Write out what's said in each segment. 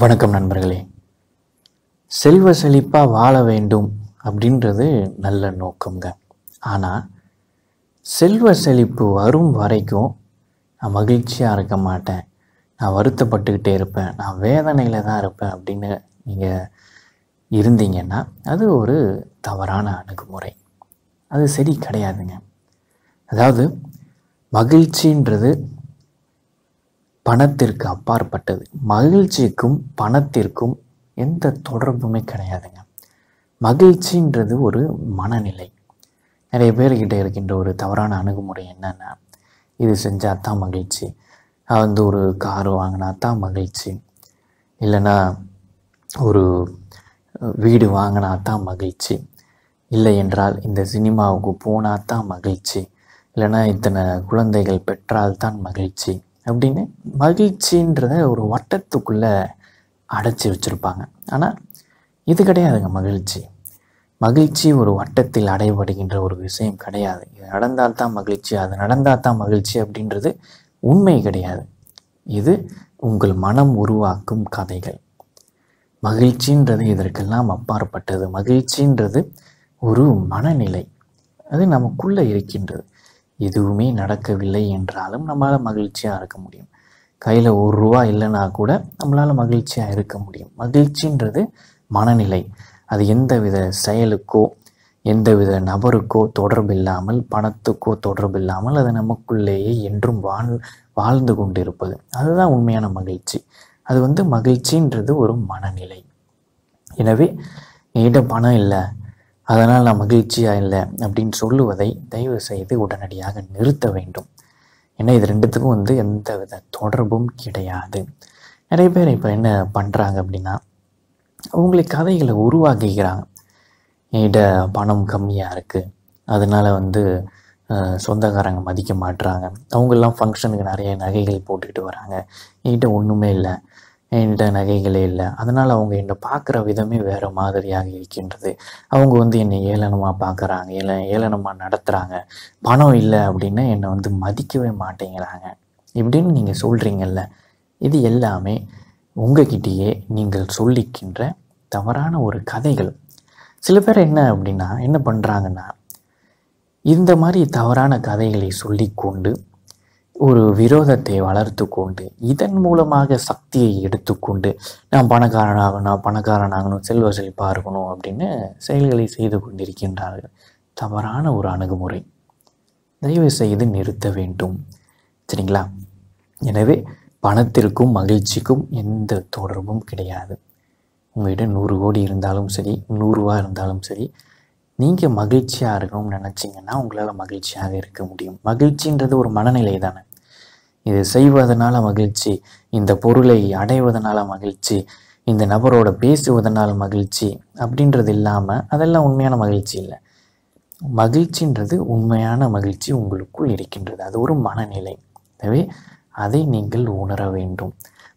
வணக்கம் நண்பர்களே செல்வ செழிப்பாக வாழ வேண்டும் அப்படின்றது நல்ல நோக்கங்க ஆனால் செல்வ செழிப்பு வரும் வரைக்கும் நான் மகிழ்ச்சியாக இருக்க மாட்டேன் நான் வருத்தப்பட்டுக்கிட்டே இருப்பேன் நான் வேதனையில் தான் இருப்பேன் அப்படின்னு நீங்கள் இருந்தீங்கன்னா அது ஒரு தவறான அணுகுமுறை அது சரி கிடையாதுங்க அதாவது மகிழ்ச்சின்றது பணத்திற்கு அப்பாற்பட்டது மகிழ்ச்சிக்கும் பணத்திற்கும் எந்த தொடர்புமே கிடையாதுங்க மகிழ்ச்சின்றது ஒரு மனநிலை நிறைய பேர்கிட்ட இருக்கின்ற ஒரு தவறான அணுகுமுறை என்னென்னா இது செஞ்சால் தான் மகிழ்ச்சி வந்து ஒரு கார் வாங்கினா தான் மகிழ்ச்சி இல்லைன்னா ஒரு வீடு வாங்கினா தான் மகிழ்ச்சி இல்லை என்றால் இந்த சினிமாவுக்கு போனால் தான் மகிழ்ச்சி இல்லைன்னா இத்தனை குழந்தைகள் பெற்றால் தான் மகிழ்ச்சி அப்படின்னு மகிழ்ச்சின்றத ஒரு வட்டத்துக்குள்ளே அடைச்சி வச்சுருப்பாங்க ஆனால் இது கிடையாதுங்க மகிழ்ச்சி மகிழ்ச்சி ஒரு வட்டத்தில் அடைபடுகின்ற ஒரு விஷயம் கிடையாது இது நடந்தால் தான் மகிழ்ச்சி அது நடந்தால் தான் மகிழ்ச்சி அப்படின்றது உண்மை கிடையாது இது உங்கள் மனம் உருவாக்கும் கதைகள் மகிழ்ச்சின்றது இதற்கெல்லாம் அப்பாற்பட்டது மகிழ்ச்சின்றது ஒரு மனநிலை அது நமக்குள்ளே இருக்கின்றது எதுவுமே நடக்கவில்லை என்றாலும் நம்மளால் மகிழ்ச்சியாக இருக்க முடியும் கையில் ஒரு ரூபா இல்லைன்னா கூட நம்மளால் மகிழ்ச்சியாக இருக்க முடியும் மகிழ்ச்சின்றது மனநிலை அது எந்த வித செயலுக்கோ எந்தவித நபருக்கோ தொடர்பு இல்லாமல் பணத்துக்கோ தொடர்பு இல்லாமல் அது நமக்குள்ளேயே என்றும் வாழ் வாழ்ந்து கொண்டிருப்பது அதுதான் உண்மையான மகிழ்ச்சி அது வந்து மகிழ்ச்சின்றது ஒரு மனநிலை எனவே என்கிட்ட பணம் இல்லை அதனால் நான் மகிழ்ச்சியாக இல்லை அப்படின்னு சொல்லுவதை தயவு செய்து உடனடியாக நிறுத்த வேண்டும் ஏன்னா இது ரெண்டுத்துக்கும் வந்து எந்த வித தொடர்பும் கிடையாது நிறைய பேர் இப்போ என்ன பண்ணுறாங்க அப்படின்னா அவங்களுக்கு கதைகளை உருவாக்கிக்கிறாங்க என்கிட்ட பணம் கம்மியாக இருக்குது அதனால் வந்து சொந்தக்காரங்க மதிக்க மாட்டுறாங்க அவங்கெல்லாம் ஃபங்க்ஷனுக்கு நிறைய நகைகள் போட்டுக்கிட்டு வராங்க என்கிட்ட ஒன்றுமே இல்லை என்கிட்ட நகைகளே இல்லை அதனால் அவங்க என்னை பார்க்குற விதமே வேறு மாதிரியாக இருக்கின்றது அவங்க வந்து என்னை ஏளனமாக பார்க்குறாங்க ஏல ஏளனமாக நடத்துகிறாங்க பணம் இல்லை அப்படின்னா என்னை வந்து மதிக்கவே மாட்டேங்கிறாங்க இப்படின்னு நீங்கள் சொல்கிறீங்கல்ல இது எல்லாமே உங்ககிட்டயே நீங்கள் சொல்லிக்கின்ற தவறான ஒரு கதைகள் சில பேர் என்ன அப்படின்னா என்ன பண்ணுறாங்கன்னா இந்த மாதிரி தவறான கதைகளை சொல்லிக்கொண்டு ஒரு விரோதத்தை வளர்த்து கொண்டு இதன் மூலமாக சக்தியை எடுத்துக்கொண்டு நான் பணக்காரனாகணும் நான் பணக்காரனாகணும் செல்வ செழிப்பாக இருக்கணும் அப்படின்னு செயல்களை செய்து கொண்டிருக்கின்றார்கள் தவறான ஒரு அணுகுமுறை தயவு செய்து நிறுத்த வேண்டும் சரிங்களா எனவே பணத்திற்கும் மகிழ்ச்சிக்கும் எந்த தொடர்பும் கிடையாது உங்கள்கிட்ட நூறு கோடி இருந்தாலும் சரி நூறுரூவா இருந்தாலும் சரி நீங்கள் மகிழ்ச்சியாக இருக்கணும்னு நினச்சிங்கன்னா உங்களால் மகிழ்ச்சியாக இருக்க முடியும் மகிழ்ச்சின்றது ஒரு மனநிலை தானே இதை செய்வதனால மகிழ்ச்சி இந்த பொருளை அடைவதனால மகிழ்ச்சி இந்த நபரோட பேசுவதனால் மகிழ்ச்சி அப்படின்றது இல்லாமல் அதெல்லாம் உண்மையான மகிழ்ச்சி இல்லை மகிழ்ச்சின்றது உண்மையான மகிழ்ச்சி உங்களுக்குள் இருக்கின்றது அது ஒரு மனநிலை எனவே அதை நீங்கள் உணர வேண்டும்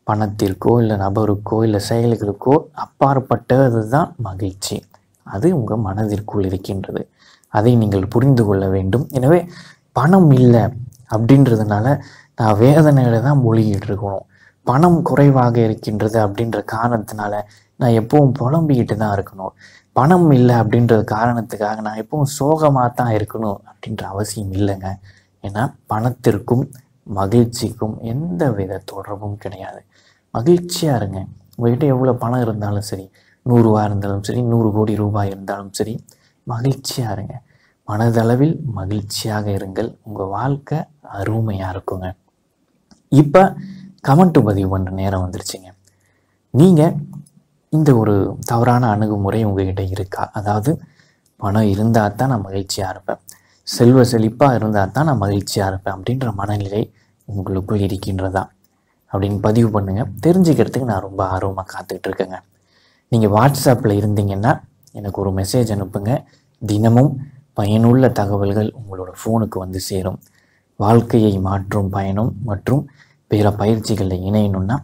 பணத்திற்கோ இல்லை நபருக்கோ இல்லை செயல்களுக்கோ அப்பாற்பட்டது தான் மகிழ்ச்சி அது உங்கள் மனதிற்குள் இருக்கின்றது அதை நீங்கள் புரிந்து கொள்ள வேண்டும் எனவே பணம் இல்லை அப்படின்றதுனால நான் வேதனையில் தான் மொழிகிட்டு இருக்கணும் பணம் குறைவாக இருக்கின்றது அப்படின்ற காரணத்தினால நான் எப்பவும் புலம்பிக்கிட்டு தான் இருக்கணும் பணம் இல்லை அப்படின்ற காரணத்துக்காக நான் எப்பவும் சோகமாக தான் இருக்கணும் அப்படின்ற அவசியம் இல்லைங்க ஏன்னா பணத்திற்கும் மகிழ்ச்சிக்கும் எந்த வித தொடர்பும் கிடையாது மகிழ்ச்சியாக இருங்க உங்ககிட்ட எவ்வளோ பணம் இருந்தாலும் சரி நூறுரூவா இருந்தாலும் சரி நூறு கோடி ரூபாய் இருந்தாலும் சரி மகிழ்ச்சியாக இருங்க மனதளவில் மகிழ்ச்சியாக இருங்கள் உங்கள் வாழ்க்கை அருமையாக இருக்குங்க இப்போ கமெண்ட் பதிவு பண்ணுற நேரம் வந்துருச்சுங்க நீங்கள் இந்த ஒரு தவறான அணுகுமுறை உங்ககிட்ட இருக்கா அதாவது பணம் இருந்தால் தான் நான் மகிழ்ச்சியாக இருப்பேன் செல்வ செழிப்பாக இருந்தால் தான் நான் மகிழ்ச்சியாக இருப்பேன் அப்படின்ற மனநிலை உங்களுக்குள் இருக்கின்றதா அப்படின்னு பதிவு பண்ணுங்கள் தெரிஞ்சுக்கிறதுக்கு நான் ரொம்ப ஆர்வமாக காத்துக்கிட்டு இருக்கேங்க நீங்கள் வாட்ஸ்அப்பில் இருந்தீங்கன்னா எனக்கு ஒரு மெசேஜ் அனுப்புங்க தினமும் பயனுள்ள தகவல்கள் உங்களோட ஃபோனுக்கு வந்து சேரும் வாழ்க்கையை மாற்றும் பயணம் மற்றும் பிற பயிற்சிகளில் இணையணும்னா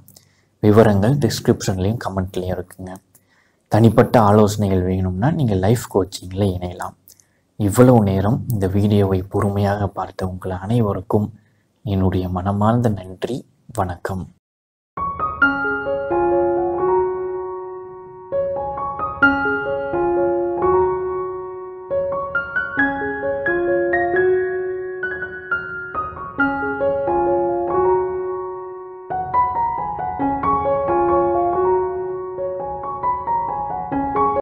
விவரங்கள் டிஸ்கிரிப்ஷன்லேயும் கமெண்ட்லேயும் இருக்குங்க தனிப்பட்ட ஆலோசனைகள் வேணும்னா நீங்கள் லைஃப் கோச்சிங்கில் இணையலாம் இவ்வளவு நேரம் இந்த வீடியோவை பொறுமையாக பார்த்த உங்கள் அனைவருக்கும் என்னுடைய மனமார்ந்த நன்றி வணக்கம்